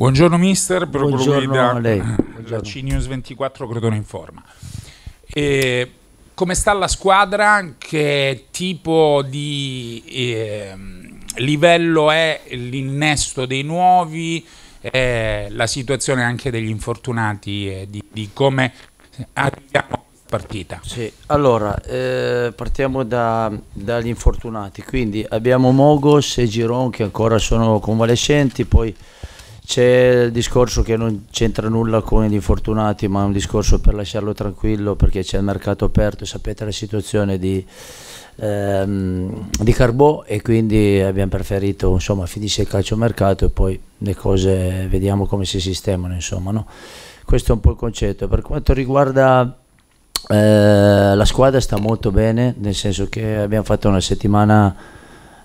Buongiorno mister, Buongiorno a lei. Buongiorno. CNews 24 Crotone in forma. E come sta la squadra? Che tipo di eh, livello è l'innesto dei nuovi? Eh, la situazione anche degli infortunati e eh, di, di, come arriviamo alla partita? Sì, allora eh, partiamo da, dagli infortunati. Quindi abbiamo Mogos e Giron che ancora sono convalescenti, poi c'è il discorso che non c'entra nulla con gli infortunati, ma è un discorso per lasciarlo tranquillo perché c'è il mercato aperto, sapete la situazione di, ehm, di Carbò e quindi abbiamo preferito, insomma, finisce il calciomercato e poi le cose vediamo come si sistemano, insomma, no? Questo è un po' il concetto. Per quanto riguarda eh, la squadra sta molto bene, nel senso che abbiamo fatto una settimana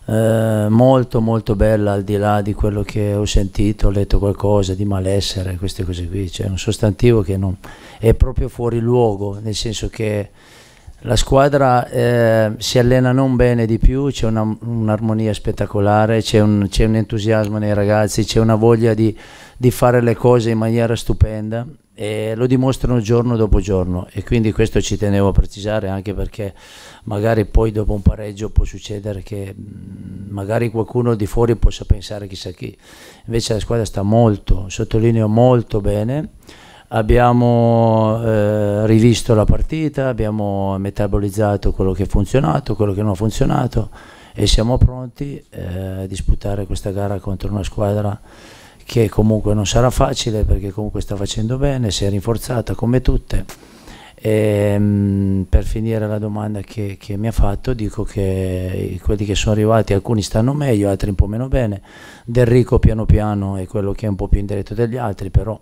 eh, molto molto bella al di là di quello che ho sentito, ho letto qualcosa di malessere, queste cose qui, cioè un sostantivo che non, è proprio fuori luogo, nel senso che la squadra eh, si allena non bene di più, c'è un'armonia spettacolare, c'è un, un, entusiasmo nei ragazzi, c'è una voglia di, di fare le cose in maniera stupenda e lo dimostrano giorno dopo giorno e quindi questo ci tenevo a precisare anche perché magari poi dopo un pareggio può succedere che mm, magari qualcuno di fuori possa pensare chissà chi invece la squadra sta molto sottolineo molto bene abbiamo eh, rivisto la partita abbiamo metabolizzato quello che ha funzionato quello che non ha funzionato e siamo pronti eh, a disputare questa gara contro una squadra che comunque non sarà facile perché comunque sta facendo bene, si è rinforzata come tutte. E, ehm, per finire la domanda che, che, mi ha fatto, dico che quelli che sono arrivati, alcuni stanno meglio, altri un po' meno bene. Del Rico piano piano è quello che è un po' più indiretto degli altri, però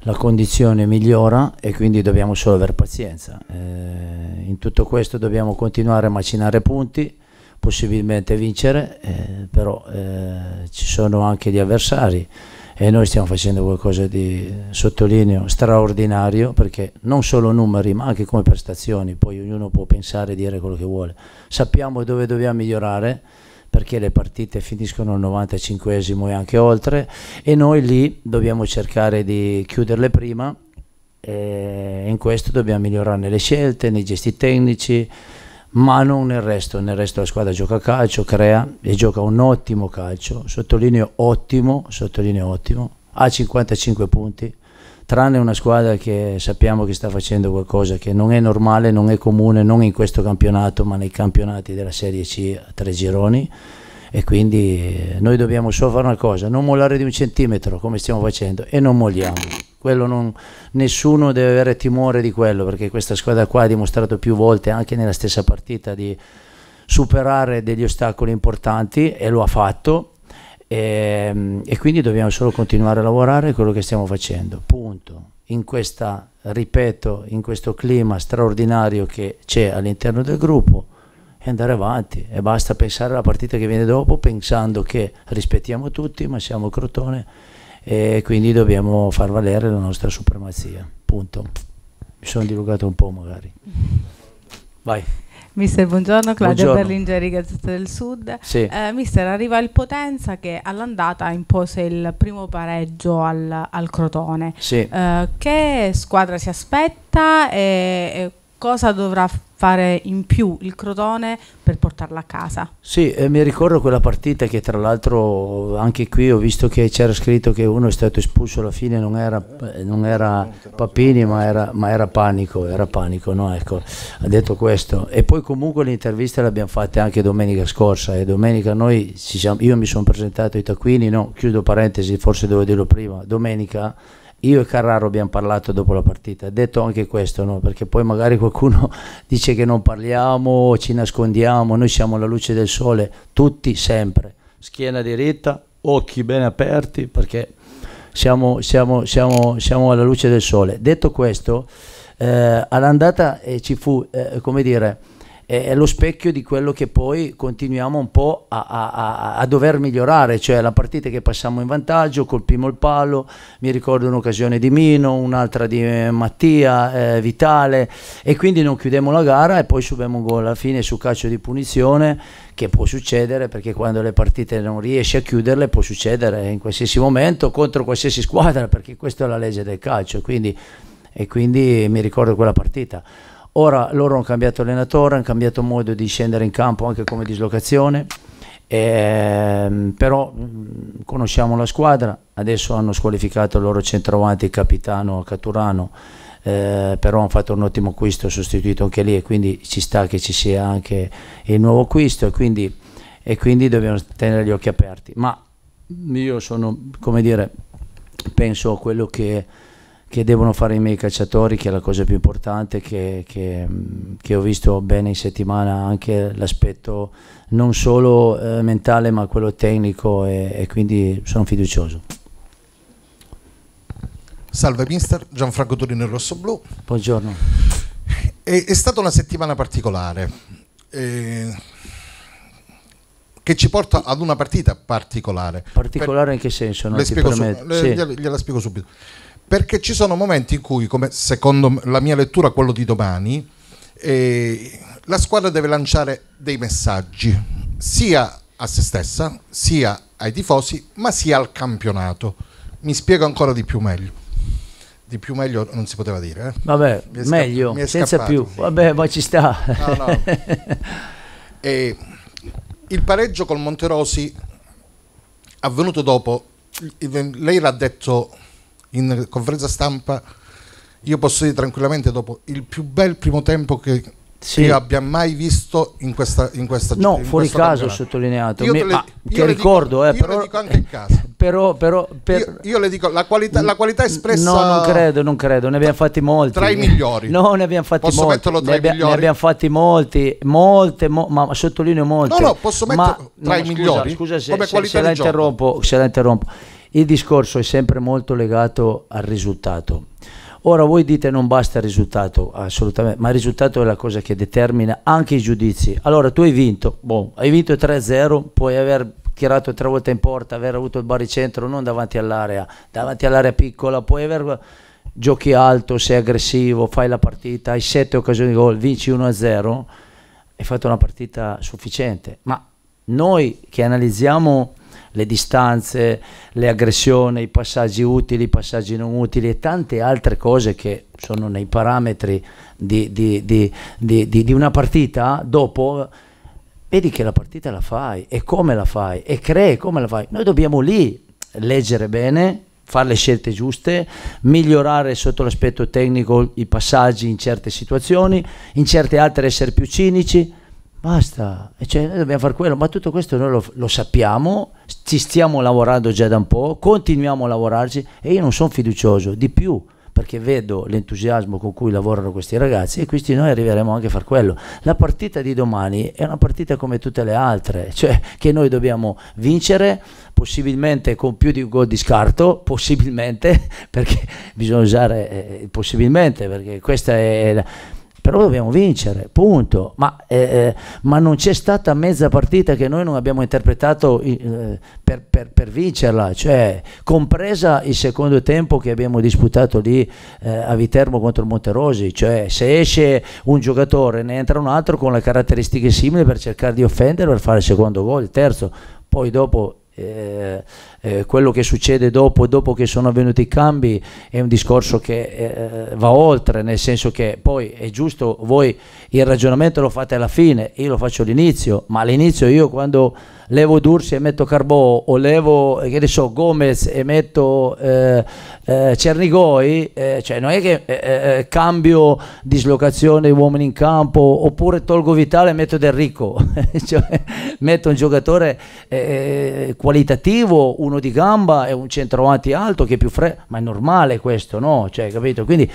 la condizione migliora e quindi dobbiamo solo avere pazienza. Eh, in tutto questo dobbiamo continuare a macinare punti possibilmente vincere, eh, però eh, ci sono anche gli avversari e noi stiamo facendo qualcosa di, sottolineo, straordinario perché non solo numeri ma anche come prestazioni, poi ognuno può pensare e dire quello che vuole. Sappiamo dove dobbiamo migliorare perché le partite finiscono al 95 esimo e anche oltre e noi lì dobbiamo cercare di chiuderle prima e in questo dobbiamo migliorare nelle scelte, nei gesti tecnici, ma non nel resto, nel resto la squadra gioca a calcio, crea e gioca un ottimo calcio, sottolineo ottimo, sottolineo ottimo, ha 55 punti, tranne una squadra che sappiamo che sta facendo qualcosa che non è normale, non è comune, non in questo campionato, ma nei campionati della Serie C a tre gironi, e quindi eh, noi dobbiamo solo fare una cosa, non mollare di un centimetro come stiamo facendo e non molliamo. Non, nessuno deve avere timore di quello perché questa squadra qua ha dimostrato più volte anche nella stessa partita di superare degli ostacoli importanti e lo ha fatto e, ehm, e quindi dobbiamo solo continuare a lavorare quello che stiamo facendo, punto. In questa, ripeto, in questo clima straordinario che c'è all'interno del gruppo e andare avanti e basta pensare alla partita che viene dopo pensando che rispettiamo tutti ma siamo Crotone e quindi dobbiamo far valere la nostra supremazia. Punto. Mi sono dilungato un po' magari. Vai. Mister, buongiorno, Claudio buongiorno. Berlingeri, Gazzetta del Sud. Sì. Eh, mister, arriva il Potenza che all'andata impose il primo pareggio al, al Crotone. Sì. Eh, che squadra si aspetta e, e cosa dovrà fare in più il Crotone per portarla a casa. Sì, eh, mi ricordo quella partita che tra l'altro anche qui ho visto che c'era scritto che uno è stato espulso alla fine, non era, eh, non era Papini ma era, ma era, Panico, era Panico, no? ecco, ha detto questo. E poi comunque l'intervista l'abbiamo fatta anche domenica scorsa e domenica noi, siamo, io mi sono presentato ai taccuini, no, chiudo parentesi, forse dovevo dirlo prima, domenica io e Carraro abbiamo parlato dopo la partita, detto anche questo, no? perché poi magari qualcuno dice che non parliamo, ci nascondiamo, noi siamo la luce del sole, tutti sempre, schiena diritta, occhi ben aperti, perché siamo, siamo, siamo, siamo alla luce del sole. Detto questo, eh, all'andata eh, ci fu, eh, come dire, è lo specchio di quello che poi continuiamo un po' a, a, a, dover migliorare, cioè la partita che passiamo in vantaggio, colpimo il palo, mi ricordo un'occasione di Mino, un'altra di eh, Mattia, eh, Vitale e quindi non chiudiamo la gara e poi subiamo un gol alla fine su calcio di punizione che può succedere perché quando le partite non riesci a chiuderle può succedere in qualsiasi momento contro qualsiasi squadra perché questa è la legge del calcio quindi, e quindi mi ricordo quella partita Ora loro hanno cambiato allenatore, hanno cambiato modo di scendere in campo anche come dislocazione, ehm, però mh, mm, conosciamo la squadra, adesso hanno squalificato il loro centravanti, il capitano Caturano, eh, però hanno fatto un ottimo acquisto, sostituito anche lì e quindi ci sta che ci sia anche il nuovo acquisto e quindi, e quindi dobbiamo tenere gli occhi aperti. Ma io sono, come dire, penso a quello che che devono fare i miei calciatori, che è la cosa più importante, che, che, che ho visto bene in settimana anche l'aspetto non solo eh, mentale ma quello tecnico e, e quindi sono fiducioso. Salve mister, Gianfranco Turino Rosso-Blu. Buongiorno. È, è, stata una settimana particolare eh, che ci porta ad una partita particolare. Particolare per, in che senso? Non le spiego subito, sì. gliela spiego subito perché ci sono momenti in cui, come secondo la mia lettura, quello di domani, eh, la squadra deve lanciare dei messaggi sia a se stessa, sia ai tifosi, ma sia al campionato. Mi spiego ancora di più meglio. Di più meglio non si poteva dire. Eh? Vabbè, meglio, senza più. Vabbè, ma ci sta. No, no. e il pareggio col Monterosi avvenuto dopo, lei l'ha detto in conferenza stampa io posso dire tranquillamente dopo il più bel primo tempo che sì. io abbia mai visto in questa in questa No, in fuori caso sottolineato. Io, mi, le, io ti ricordo, dico, eh, io però, le dico anche in casa. Però, però per, io, io, le dico la qualità, la qualità espressa No, non credo, non credo, ne abbiamo fatti molti. Tra i migliori. No, ne abbiamo fatti posso molti. Posso metterlo tra ne i migliori? Ne abbiamo fatti molti, molte, mo, ma sottolineo molti No, no, posso metterlo tra no, i scusa, migliori. Scusa se, Come se, se la interrompo, se la interrompo il discorso è sempre molto legato al risultato. Ora voi dite non basta il risultato, assolutamente, ma il risultato è la cosa che determina anche i giudizi. Allora tu hai vinto, boh, hai vinto 3-0, puoi aver tirato tre volte in porta, aver avuto il baricentro non davanti all'area, davanti all'area piccola, puoi aver giochi alto, sei aggressivo, fai la partita, hai sette occasioni di gol, vinci 1-0, hai fatto una partita sufficiente. Ma noi che analizziamo le distanze, le aggressioni, i passaggi utili, i passaggi non utili e tante altre cose che sono nei parametri di, di, di, di una partita, dopo vedi che la partita la fai e come la fai e crei come la fai. Noi dobbiamo lì leggere bene, fare le scelte giuste, migliorare sotto l'aspetto tecnico i passaggi in certe situazioni, in certe altre essere più cinici Basta, cioè, noi dobbiamo fare quello, ma tutto questo noi lo, lo, sappiamo, ci stiamo lavorando già da un po', continuiamo a lavorarci e io non sono fiducioso di più perché vedo l'entusiasmo con cui lavorano questi ragazzi e questi noi arriveremo anche a far quello. La partita di domani è una partita come tutte le altre, cioè che noi dobbiamo vincere possibilmente con più di un gol di scarto, possibilmente perché bisogna usare eh, possibilmente perché questa è... La, però dobbiamo vincere, punto. Ma, eh, eh, ma non c'è stata mezza partita che noi non abbiamo interpretato eh, per, per, per, vincerla, cioè, compresa il secondo tempo che abbiamo disputato lì eh, a Viterbo contro il Monterosi, cioè se esce un giocatore ne entra un altro con le caratteristiche simili per cercare di offendere, per fare il secondo gol, il terzo, poi dopo eh, eh, quello che succede dopo e dopo che sono avvenuti i cambi è un discorso che eh, eh, va oltre, nel senso che poi è giusto, voi il ragionamento lo fate alla fine, io lo faccio all'inizio, ma all'inizio io quando levo Dursi e metto Carbò o levo eh, che ne so, Gomez e metto eh, eh, Cernigoi, eh, cioè non è che eh, eh, cambio dislocazione uomini in campo oppure tolgo Vitale e metto Del Ricco, cioè, metto un giocatore qualitativo, uno di gamba e un centravanti alto che è più freddo, ma è normale questo, no? Cioè, capito? Quindi,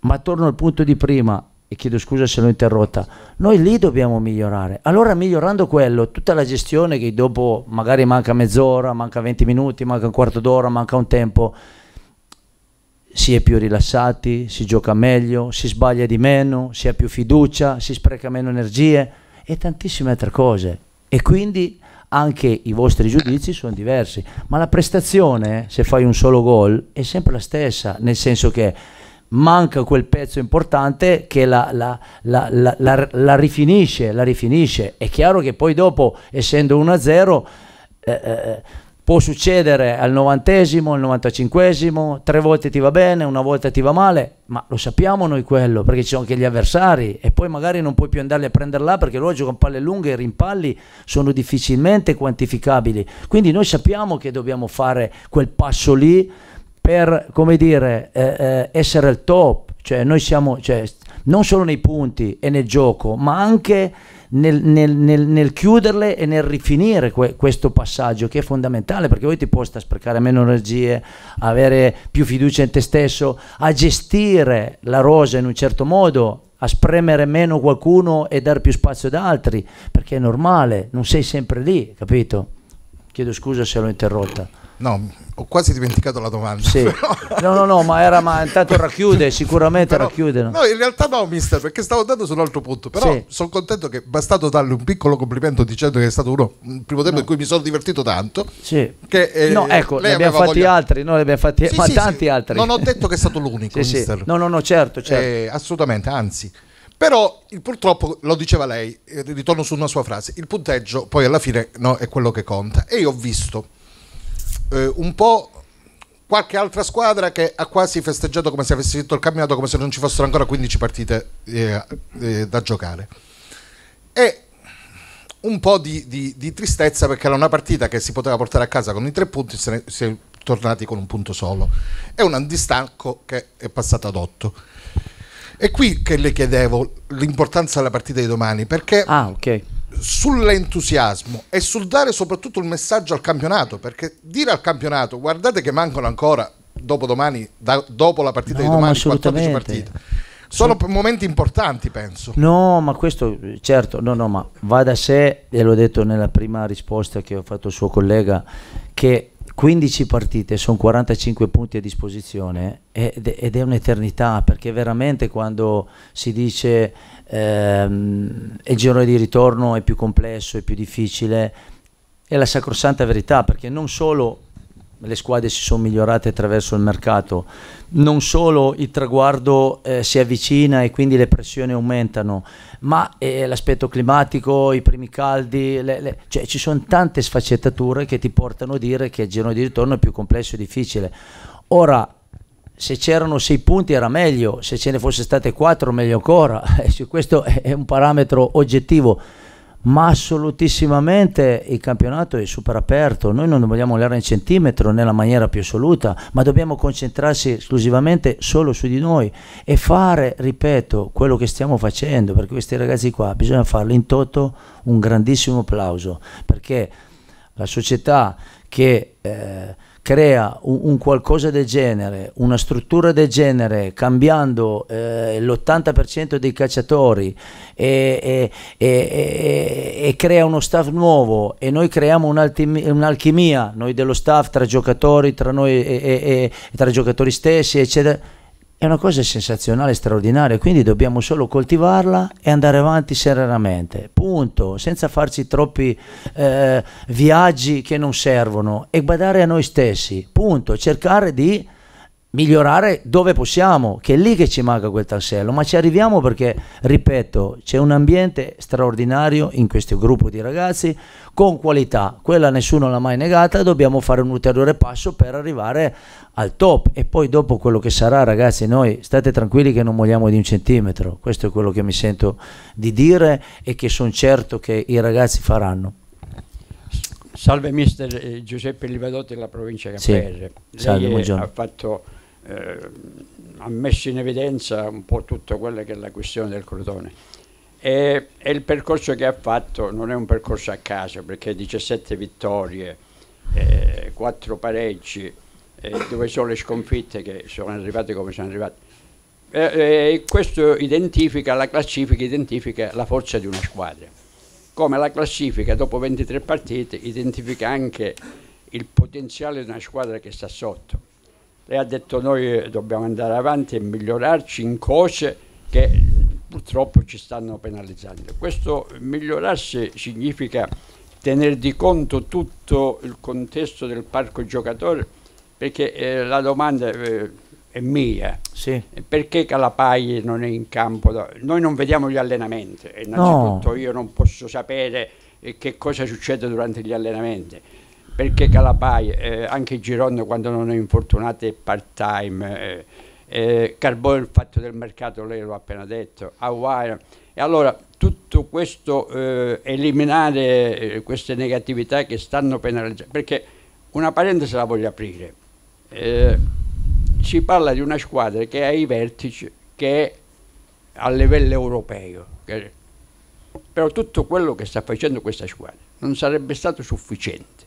ma torno al punto di prima, e chiedo scusa se l'ho interrotta, noi lì dobbiamo migliorare. Allora migliorando quello, tutta la gestione che dopo magari manca mezz'ora, manca 20 minuti, manca un quarto d'ora, manca un tempo, si è più rilassati, si gioca meglio, si sbaglia di meno, si ha più fiducia, si spreca meno energie e tantissime altre cose. E quindi anche i vostri giudizi sono diversi, ma la prestazione, se fai un solo gol, è sempre la stessa, nel senso che manca quel pezzo importante che la, la, la, la, rifinisce, la rifinisce. È chiaro che poi dopo, essendo 1-0, eh, eh, eh, può succedere al 90esimo, al 95esimo, tre volte ti va bene, una volta ti va male, ma lo sappiamo noi quello, perché ci sono anche gli avversari e poi magari non puoi più andarli a prenderla perché loro giocano palle lunghe e i rimpalli sono difficilmente quantificabili. Quindi noi sappiamo che dobbiamo fare quel passo lì per come dire, eh, eh, essere al top, cioè noi siamo cioè, non solo nei punti e nel gioco, ma anche nel, nel, nel, nel chiuderle e nel rifinire que, questo passaggio che è fondamentale perché poi ti porta a sprecare meno energie, avere più fiducia in te stesso, a gestire la rosa in un certo modo a spremere meno qualcuno e dar più spazio ad altri, perché è normale, non sei sempre lì, capito? Chiedo scusa se l'ho interrotta. No, ho quasi dimenticato la domanda. Sì. no, no, no, ma, era, ma intanto racchiude, sicuramente però, racchiude. No? no? in realtà no, mister, perché stavo andando su un altro punto. Però sì. sono contento che bastato darle un piccolo complimento dicendo che è stato uno, un primo tempo no. in cui mi sono divertito tanto. Sì. Che, eh, no, ecco, ne abbiamo fatti voglia... altri, noi ne abbiamo fatti sì, ma tanti altri. Non ho detto che è stato l'unico, mister. No, no, no, certo, certo. Eh, assolutamente, anzi. Però il, purtroppo, lo diceva lei, eh, ritorno su una sua frase, il punteggio poi alla fine no, è quello che conta. E io ho visto eh, un po' qualche altra squadra che ha quasi festeggiato come se avesse vinto il campionato, come se non ci fossero ancora 15 partite eh, eh, da giocare. E un po' di, di, di, tristezza perché era una partita che si poteva portare a casa con i tre punti, se ne, si è tornati con un punto solo. È un distacco che è passato ad otto. È qui che le chiedevo l'importanza della partita di domani, perché ah, okay. sull'entusiasmo e sul dare soprattutto il messaggio al campionato, perché dire al campionato guardate che mancano ancora dopo domani, da, dopo la partita no, di domani, 14 partite. Sono momenti importanti, penso. No, ma questo, certo, no, no, ma va da sé, e l'ho detto nella prima risposta che ho fatto al suo collega, che 15 partite, sono 45 punti a disposizione ed, ed è un'eternità perché veramente quando si dice ehm, il giro di ritorno è più complesso, è più difficile, è la sacrosanta verità perché non solo le squadre si sono migliorate attraverso il mercato, non solo il traguardo eh, si avvicina e quindi le pressioni aumentano, ma eh, l'aspetto climatico, i primi caldi, le, le, cioè ci sono tante sfaccettature che ti portano a dire che il giro di ritorno è più complesso e difficile. Ora, se c'erano sei punti era meglio, se ce ne fosse state quattro meglio ancora, questo è un parametro oggettivo ma assolutissimamente il campionato è super aperto, noi non vogliamo l'era in centimetro nella maniera più assoluta, ma dobbiamo concentrarci esclusivamente solo su di noi e fare, ripeto, quello che stiamo facendo, perché questi ragazzi qua bisogna farli in toto un grandissimo applauso, perché la società che... Eh, crea un, un, qualcosa del genere, una struttura del genere, cambiando eh, l'80% dei cacciatori e, e, e, e, crea uno staff nuovo e noi creiamo un'alchimia, noi dello staff tra giocatori, tra noi e tra giocatori stessi, eccetera è una cosa sensazionale, straordinaria, quindi dobbiamo solo coltivarla e andare avanti serenamente, punto, senza farci troppi eh, viaggi che non servono e badare a noi stessi, punto, cercare di migliorare dove possiamo, che è lì che ci manca quel tassello, ma ci arriviamo perché, ripeto, c'è un ambiente straordinario in questo gruppo di ragazzi con qualità, quella nessuno l'ha mai negata, dobbiamo fare un ulteriore passo per arrivare al top e poi dopo quello che sarà, ragazzi, noi state tranquilli che non molliamo di un centimetro, questo è quello che mi sento di dire e che sono certo che i ragazzi faranno. Salve mister eh, Giuseppe Livadotti della provincia Campese, sì, salve, lei ha fatto eh, ha messo in evidenza un po' tutto quello che è la questione del Crotone. E, e, il percorso che ha fatto non è un percorso a caso, perché 17 vittorie, eh, 4 pareggi, eh, dove sono le sconfitte che sono arrivate come sono arrivate. Eh, eh questo identifica la classifica, identifica la forza di una squadra. Come la classifica dopo 23 partite identifica anche il potenziale di una squadra che sta sotto lei ha detto noi dobbiamo andare avanti e migliorarci in cose che purtroppo ci stanno penalizzando. Questo migliorarsi significa tener di conto tutto il contesto del parco giocatore perché eh, la domanda eh, è mia. Sì. Perché Calapagli non è in campo? Da... Noi non vediamo gli allenamenti, innanzitutto no. io non posso sapere eh, che cosa succede durante gli allenamenti perché Calapai, eh, anche Giron quando non è infortunato è part time, eh, eh, Carbone il fatto del mercato, lei l'ha appena detto, Hawaii. E allora tutto questo, eh, eliminare eh, queste negatività che stanno penalizzando, perché una parentesi la voglio aprire, eh, si parla di una squadra che è ai vertici, che è a livello europeo, però tutto quello che sta facendo questa squadra non sarebbe stato sufficiente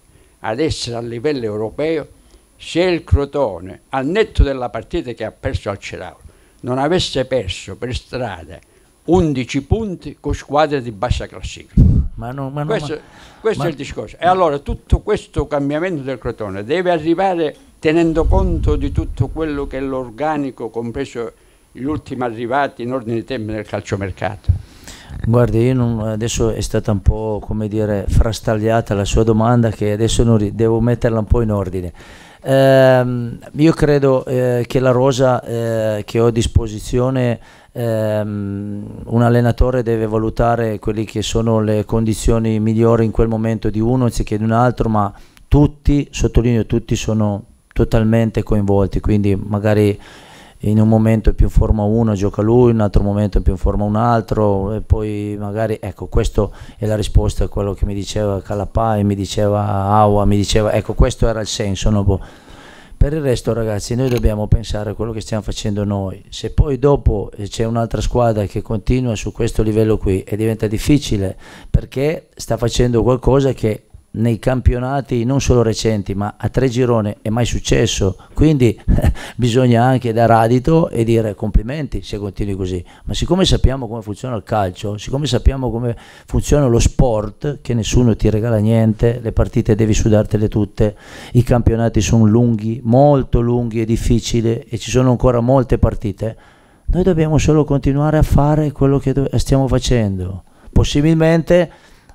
ad essere a livello europeo se il Crotone, al netto della partita che ha perso al Cerau, non avesse perso per strada 11 punti con squadre di bassa classifica. Ma no, ma no, questo, ma, questo è il discorso. E allora tutto questo cambiamento del Crotone deve arrivare tenendo conto di tutto quello che è l'organico, compreso gli ultimi arrivati in ordine di tempo nel calciomercato. Guardi, io non, adesso è stata un po' come dire frastagliata la sua domanda che adesso non, devo metterla un po' in ordine. Eh, io credo eh, che la rosa eh, che ho a disposizione ehm, un allenatore deve valutare quelle che sono le condizioni migliori in quel momento di uno anziché di un altro, ma tutti, sottolineo tutti, sono totalmente coinvolti, quindi magari in un momento è più in forma uno gioca lui, in un altro momento è più in forma un altro e poi magari ecco questa è la risposta a quello che mi diceva Calapà e mi diceva Awa, mi diceva ecco questo era il senso. No? Boh. Per il resto ragazzi noi dobbiamo pensare a quello che stiamo facendo noi, se poi dopo eh, c'è un'altra squadra che continua su questo livello qui e diventa difficile perché sta facendo qualcosa che nei campionati non solo recenti ma a tre gironi è mai successo quindi bisogna anche dare adito e dire complimenti se continui così ma siccome sappiamo come funziona il calcio siccome sappiamo come funziona lo sport che nessuno ti regala niente le partite devi sudartele tutte i campionati sono lunghi molto lunghi e difficili e ci sono ancora molte partite noi dobbiamo solo continuare a fare quello che stiamo facendo possibilmente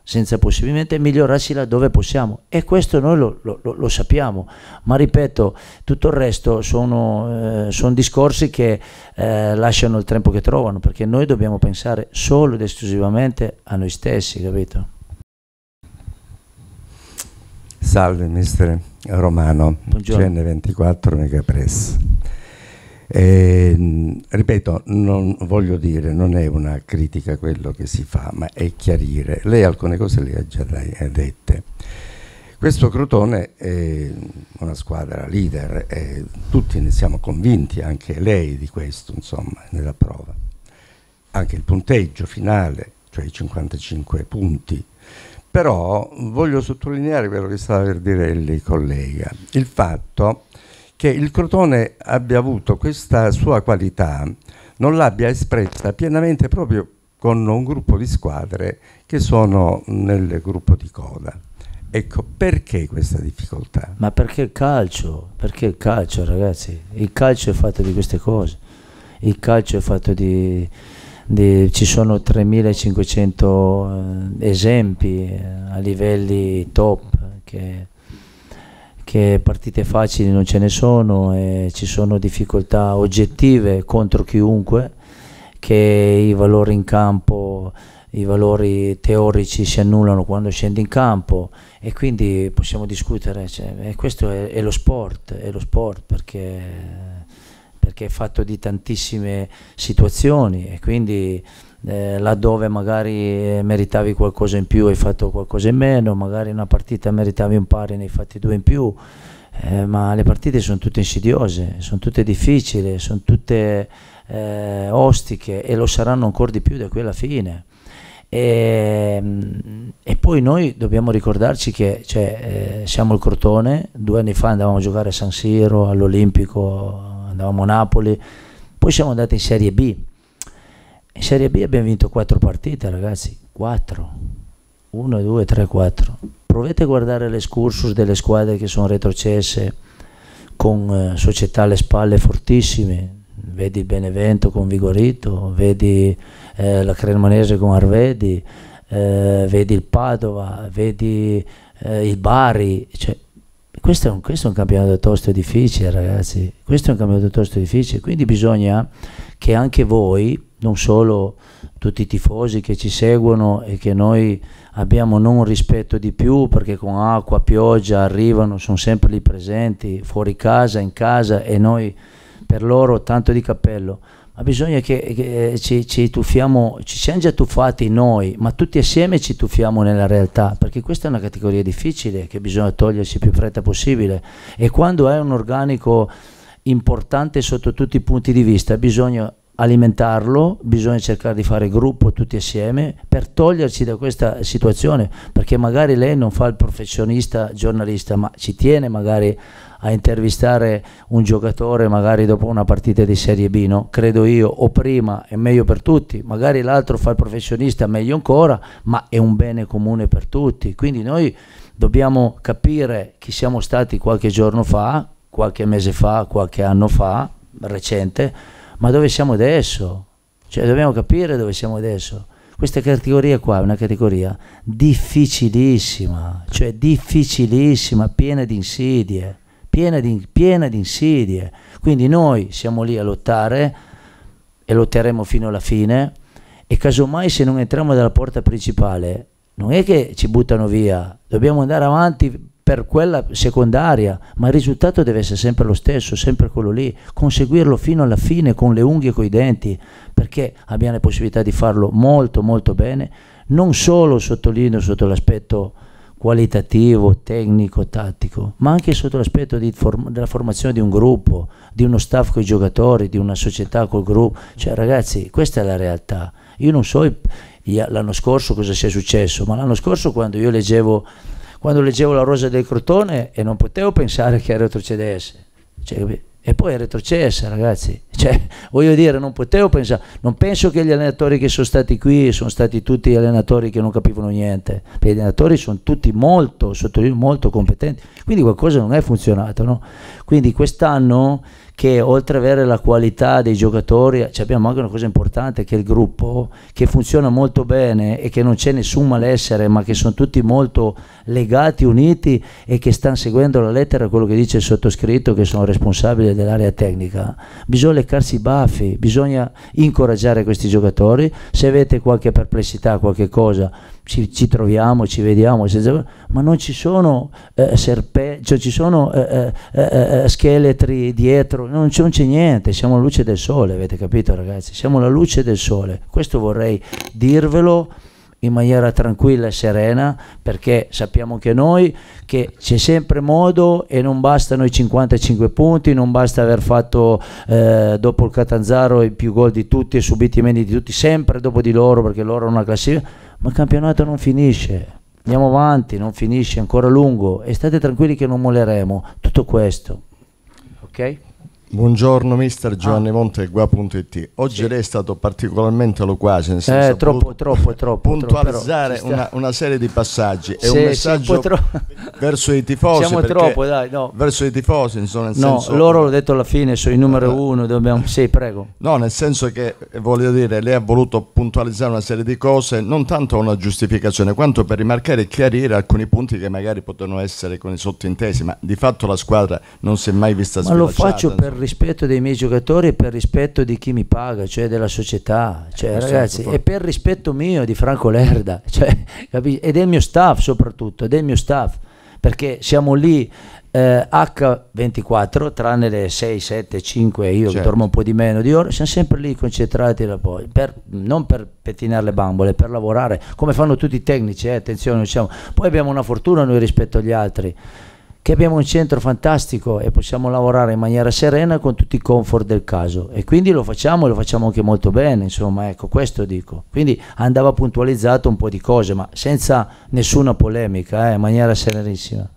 senza possibilmente migliorarsela laddove possiamo e questo noi lo, lo, lo sappiamo, ma ripeto, tutto il resto sono, eh, sono discorsi che eh, lasciano il tempo che trovano, perché noi dobbiamo pensare solo ed esclusivamente a noi stessi, capito? Salve mister Romano, Buongiorno. CN24 Megapress. Eh, ripeto, non voglio dire, non è una critica quello che si fa, ma è chiarire. Lei alcune cose le ha già eh, dette. Questo Crotone è una squadra leader, e eh, tutti ne siamo convinti, anche lei di questo, insomma, nella prova. Anche il punteggio finale, cioè i 55 punti. Però voglio sottolineare quello che stava per dire il collega, il fatto che il Crotone abbia avuto questa sua qualità, non l'abbia espressa pienamente proprio con un gruppo di squadre che sono nel gruppo di coda. Ecco, perché questa difficoltà? Ma perché il calcio? Perché il calcio, ragazzi? Il calcio è fatto di queste cose. Il calcio è fatto di... di ci sono 3.500 eh, esempi eh, a livelli top che che partite facili non ce ne sono e ci sono difficoltà oggettive contro chiunque, che i valori in campo, i valori teorici si annullano quando scendi in campo e quindi possiamo discutere, cioè, questo è, è, lo sport, è lo sport perché, perché è fatto di tantissime situazioni e quindi eh, laddove magari eh, meritavi qualcosa in più hai fatto qualcosa in meno, magari una partita meritavi un pari ne hai fatti due in più, eh, ma le partite sono tutte insidiose, sono tutte difficili, sono tutte eh, ostiche e lo saranno ancora di più da qui alla fine. E, ehm, e, poi noi dobbiamo ricordarci che cioè, eh, siamo il Crotone, due anni fa andavamo a giocare a San Siro, all'Olimpico, andavamo a Napoli, poi siamo andati in Serie B, in Serie B abbiamo vinto 4 partite, ragazzi, 4. 1, 2, 3, 4. Provate a guardare l'escursus delle squadre che sono retrocesse con eh, società alle spalle fortissime. Vedi Benevento con Vigorito, vedi eh, la Cremonese con Arvedi, eh, vedi il Padova, vedi eh, il Bari. Cioè, questo è, un, questo è, un, campionato tosto difficile, ragazzi. Questo è un campionato tosto difficile. Quindi bisogna che anche voi non solo tutti i tifosi che ci seguono e che noi abbiamo non rispetto di più perché con acqua, pioggia arrivano, sono sempre lì presenti, fuori casa, in casa e noi per loro tanto di cappello. Ma bisogna che, che eh, ci, ci, tuffiamo, ci siamo già tuffati noi, ma tutti assieme ci tuffiamo nella realtà, perché questa è una categoria difficile che bisogna togliersi più fretta possibile. E quando è un organico importante sotto tutti i punti di vista, bisogna alimentarlo, bisogna cercare di fare gruppo tutti assieme per toglierci da questa situazione, perché magari lei non fa il professionista giornalista, ma ci tiene magari a intervistare un giocatore magari dopo una partita di Serie B, no? credo io, o prima è meglio per tutti, magari l'altro fa il professionista meglio ancora, ma è un bene comune per tutti. Quindi noi dobbiamo capire chi siamo stati qualche giorno fa, qualche mese fa, qualche anno fa, recente, ma dove siamo adesso? Cioè dobbiamo capire dove siamo adesso. Questa categoria qua è una categoria difficilissima, cioè difficilissima, piena di insidie, piena di, piena di insidie. Quindi noi siamo lì a lottare e lotteremo fino alla fine e casomai se non entriamo dalla porta principale non è che ci buttano via, dobbiamo andare avanti per quella secondaria, ma il risultato deve essere sempre lo stesso, sempre quello lì, conseguirlo fino alla fine con le unghie e coi denti, perché abbiamo la possibilità di farlo molto molto bene, non solo sottolineo sotto l'aspetto qualitativo, tecnico, tattico, ma anche sotto l'aspetto form della formazione di un gruppo, di uno staff con i giocatori, di una società col gruppo. Cioè, ragazzi, questa è la realtà. Io non so l'anno scorso cosa sia successo, ma l'anno scorso quando io leggevo quando leggevo la Rosa del Crotone e non potevo pensare che retrocedesse. Cioè, e poi è retrocessa, ragazzi. Cioè, voglio dire, non potevo pensare, non penso che gli allenatori che sono stati qui sono stati tutti allenatori che non capivano niente. Perché gli allenatori sono tutti molto, sottolineo, molto competenti. Quindi qualcosa non è funzionato, no? Quindi quest'anno che oltre ad avere la qualità dei giocatori cioè abbiamo anche una cosa importante che è il gruppo che funziona molto bene e che non c'è nessun malessere ma che sono tutti molto legati, uniti e che stanno seguendo la lettera quello che dice il sottoscritto che sono responsabile dell'area tecnica. Bisogna leccarsi i baffi, bisogna incoraggiare questi giocatori, se avete qualche perplessità, qualche cosa ci, ci, troviamo, ci vediamo, ma non ci sono eh, serpenti, cioè ci sono eh, eh, eh, eh, eh scheletri dietro non c'è niente, siamo la luce del sole, avete capito ragazzi? Siamo la luce del sole, questo vorrei dirvelo in maniera tranquilla e serena perché sappiamo anche noi che c'è sempre modo e non bastano i 55 punti, non basta aver fatto eh, dopo il Catanzaro i più gol di tutti e subiti i meno di tutti, sempre dopo di loro perché loro hanno una classifica, ma il campionato non finisce. Andiamo avanti, non finisce, ancora lungo e state tranquilli che non molleremo. Tutto questo. Ok? Buongiorno mister ah. Giovanni Monte, Gua.it. Oggi sì. lei è stato particolarmente loquace, nel senso eh, troppo, troppo, troppo, puntualizzare troppo, una, una, serie di passaggi e sì, un messaggio sì, un verso i tifosi. Siamo troppo, dai, no. Verso i tifosi, insomma, nel no, senso... loro l'ho detto alla fine, sono il numero eh, uno, dobbiamo... Sì, prego. No, nel senso che, eh, voglio dire, lei ha voluto puntualizzare una serie di cose, non tanto una giustificazione, quanto per rimarcare e chiarire alcuni punti che magari potevano essere con i sottintesi, ma di fatto la squadra non si è mai vista svelacciata. Ma lo faccio per rispetto dei miei giocatori e per rispetto di chi mi paga, cioè della società, eh, cioè, eh, ragazzi, e per rispetto mio di Franco Lerda, cioè, e del mio staff soprattutto, del mio staff, perché siamo lì eh, H24, tranne le 6, 7, 5, io certo. dormo un po' di meno di ore, siamo sempre lì concentrati per, non per pettinare le bambole, per lavorare, come fanno tutti i tecnici, eh, attenzione, diciamo. poi abbiamo una fortuna noi rispetto agli altri che abbiamo un centro fantastico e possiamo lavorare in maniera serena con tutti i comfort del caso e quindi lo facciamo e lo facciamo anche molto bene, insomma, ecco, questo dico. Quindi andava puntualizzato un po' di cose, ma senza nessuna polemica, eh, in maniera serenissima.